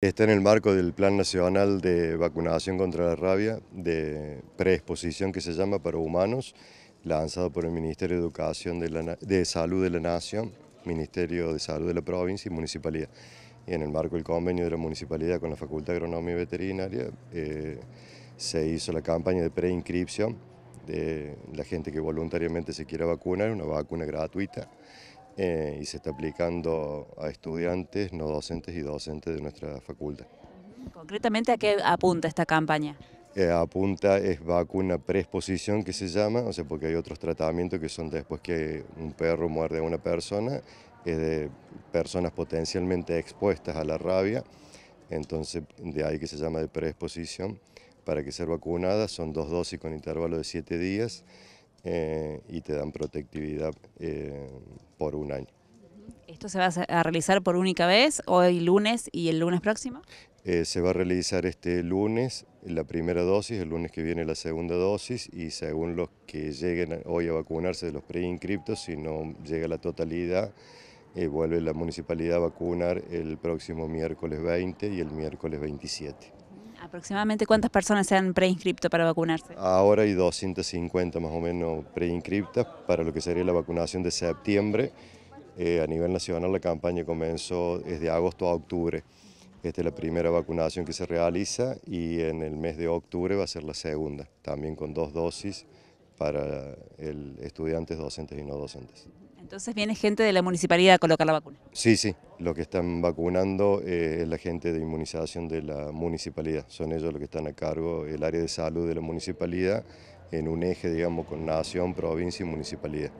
Está en el marco del Plan Nacional de Vacunación contra la Rabia, de preexposición que se llama para humanos, lanzado por el Ministerio de Educación de, Salud de la Nación, Ministerio de Salud de la Provincia y Municipalidad. Y en el marco del convenio de la Municipalidad con la Facultad de Agronomía y Veterinaria, eh, se hizo la campaña de preinscripción de la gente que voluntariamente se quiera vacunar, una vacuna gratuita. Eh, y se está aplicando a estudiantes, no docentes y docentes de nuestra facultad. Concretamente, ¿a qué apunta esta campaña? Eh, apunta es vacuna preexposición que se llama, o sea, porque hay otros tratamientos que son después que un perro muerde a una persona, es de personas potencialmente expuestas a la rabia, entonces de ahí que se llama de preexposición, para que ser vacunada, son dos dosis con intervalo de siete días, eh, y te dan protectividad eh, por un año. ¿Esto se va a realizar por única vez, hoy lunes y el lunes próximo? Eh, se va a realizar este lunes la primera dosis, el lunes que viene la segunda dosis y según los que lleguen hoy a vacunarse de los preinscriptos, si no llega la totalidad, vuelve la municipalidad a vacunar el próximo miércoles 20 y el miércoles 27. ¿Aproximadamente cuántas personas se han preinscripto para vacunarse? Ahora hay 250 más o menos preinscriptas para lo que sería la vacunación de septiembre. Eh, a nivel nacional la campaña comenzó desde agosto a octubre. Esta es la primera vacunación que se realiza y en el mes de octubre va a ser la segunda, también con dos dosis para el estudiantes, docentes y no docentes. Entonces viene gente de la municipalidad a colocar la vacuna. Sí, sí, lo que están vacunando eh, es la gente de inmunización de la municipalidad, son ellos los que están a cargo, el área de salud de la municipalidad, en un eje, digamos, con nación, provincia y municipalidad.